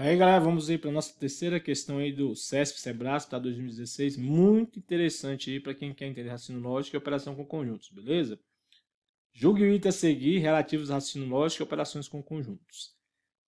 Aí, galera, vamos aí para nossa terceira questão aí do CESP Sebrasp para 2016, muito interessante aí para quem quer entender raciocínio lógico e operação com conjuntos, beleza? Julgue o item a seguir relativos a raciocínio lógico e operações com conjuntos.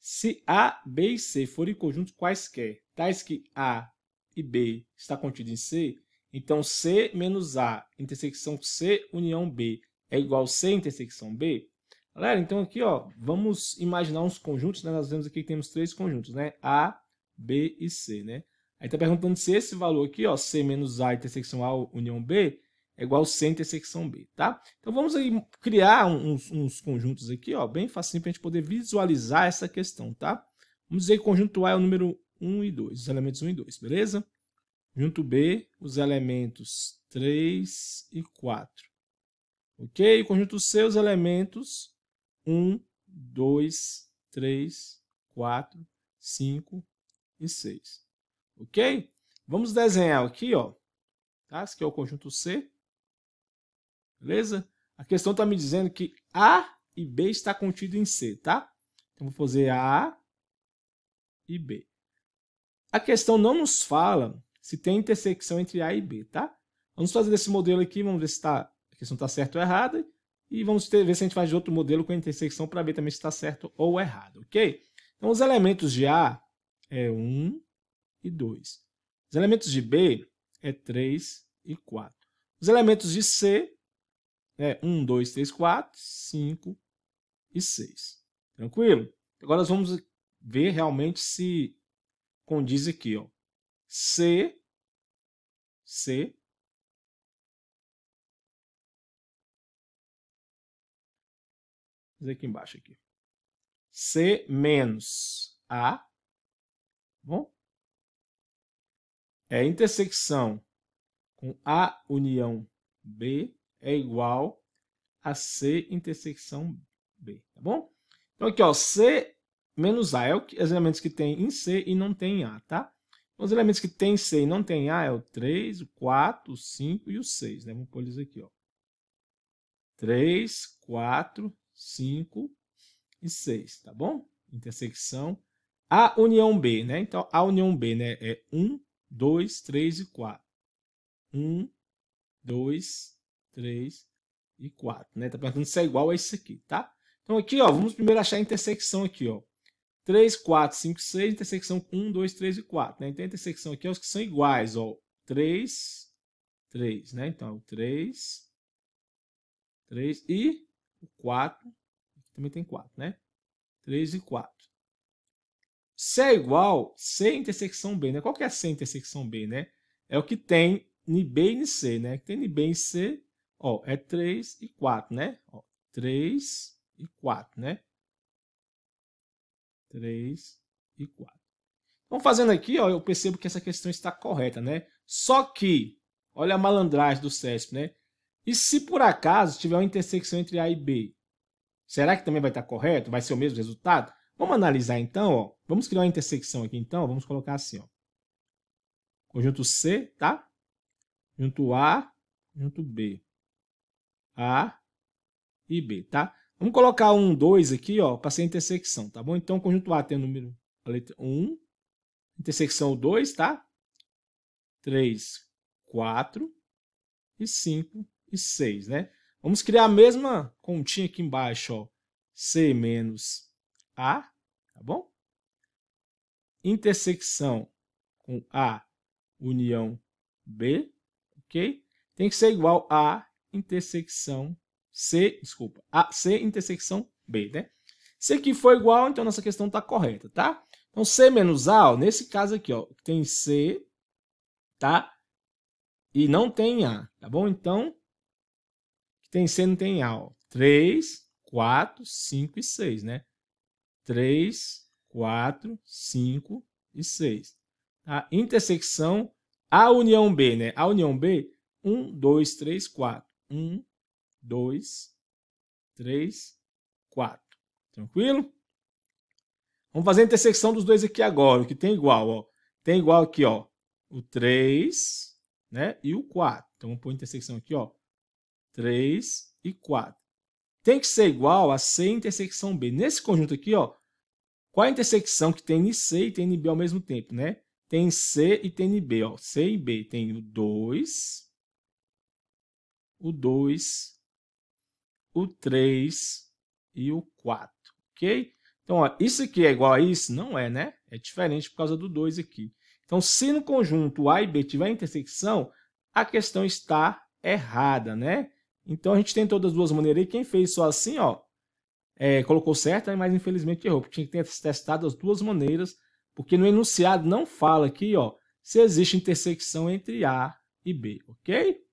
Se A, B e C forem conjuntos quaisquer, tais que A e B está contido em C, então C menos A intersecção C união B é igual a C intersecção B, Galera, então aqui, ó, vamos imaginar uns conjuntos, né? Nós vemos aqui que temos três conjuntos, né? A, B e C, né? Aí está perguntando se esse valor aqui, ó, C menos A intersecção A união B, é igual a C intersecção B, tá? Então vamos aí criar uns, uns conjuntos aqui, ó, bem facinho para a gente poder visualizar essa questão, tá? Vamos dizer que o conjunto A é o número 1 e 2, os elementos 1 e 2, beleza? Junto B, os elementos 3 e 4. Ok? O conjunto C, os elementos 1, 2, 3, 4, 5 e 6. Ok? Vamos desenhar aqui, ó. Tá? Esse aqui é o conjunto C. Beleza? A questão está me dizendo que A e B está contido em C, tá? Então, vou fazer A e B. A questão não nos fala se tem intersecção entre A e B, tá? Vamos fazer esse modelo aqui, vamos ver se tá, a questão está certa ou errada. E vamos ter, ver se a gente faz de outro modelo com a intersecção para ver também se está certo ou errado, ok? Então, os elementos de A é 1 e 2. Os elementos de B é 3 e 4. Os elementos de C é 1, 2, 3, 4, 5 e 6. Tranquilo? Agora nós vamos ver realmente se condiz aqui. Ó. C, C Vou aqui embaixo aqui. C menos A. Tá bom? É intersecção com A união B é igual a C intersecção B, tá bom? Então aqui, ó, C menos A é os elementos que tem em C e não tem em A, tá? Então, os elementos que tem em C e não tem em A é o 3, o 4, o 5 e o 6, né? Vamos pôr eles aqui, ó. 3, 4, 5 e 6, tá bom? Intersecção A união B, né? Então, a união B né, é 1, 2, 3 e 4. 1, 2, 3 e 4, né? Tá perguntando se é igual a isso aqui, tá? Então, aqui, ó, vamos primeiro achar a intersecção aqui, ó. 3, 4, 5, 6, intersecção 1, 2, 3 e 4, né? Então, a intersecção aqui é os que são iguais, ó. 3, 3, né? Então, 3, 3 e o 4, também tem 4, né? 3 e 4. C é igual C é intersecção B, né? Qual que é C intersecção B, né? É o que tem em B e em C, né? Que tem B e C, ó, é 3 e 4, né? Ó, 3 e 4, né? 3 e 4. Então, fazendo aqui, ó, eu percebo que essa questão está correta, né? Só que, olha a malandragem do CESP, né? E se por acaso tiver uma intersecção entre A e B, será que também vai estar correto? Vai ser o mesmo resultado? Vamos analisar então, ó. Vamos criar uma intersecção aqui então, vamos colocar assim, ó. Conjunto C, tá? Junto A, junto B. A e B, tá? Vamos colocar um 2 aqui, ó, para ser intersecção, tá bom? Então, conjunto A tem o número a letra 1, intersecção 2, tá? 3, 4 e 5, e 6, né? Vamos criar a mesma continha aqui embaixo, ó. C menos A, tá bom? Intersecção com A, união B, ok? Tem que ser igual a intersecção C, desculpa, a C intersecção B, né? Se aqui for igual, então nossa questão está correta, tá? Então, C menos A, ó, nesse caso aqui, ó, tem C, tá? E não tem A, tá bom? Então, tem C tem A. 3, 4, 5 e 6, né? 3, 4, 5 e 6. A intersecção A união B, né? A união B, 1, 2, 3, 4. 1, 2, 3, 4. Tranquilo? Vamos fazer a intersecção dos dois aqui agora, o que tem igual, ó. Tem igual aqui, ó, o 3, né? E o 4. Então, vamos pôr a intersecção aqui, ó. 3 e 4. Tem que ser igual a C intersecção B. Nesse conjunto aqui, ó, qual é a intersecção que tem C e tem B ao mesmo tempo, né? Tem C e tem NB, ó. C e B tem o 2, o 2, o 3 e o 4, ok? Então, ó, isso aqui é igual a isso? Não é, né? É diferente por causa do 2 aqui. Então, se no conjunto A e B tiver intersecção, a questão está errada, né? Então a gente tentou das duas maneiras. E quem fez só assim, ó, é, colocou certo, né? mas infelizmente errou. Porque tinha que ter testado as duas maneiras, porque no enunciado não fala aqui, ó, se existe intersecção entre A e B, ok?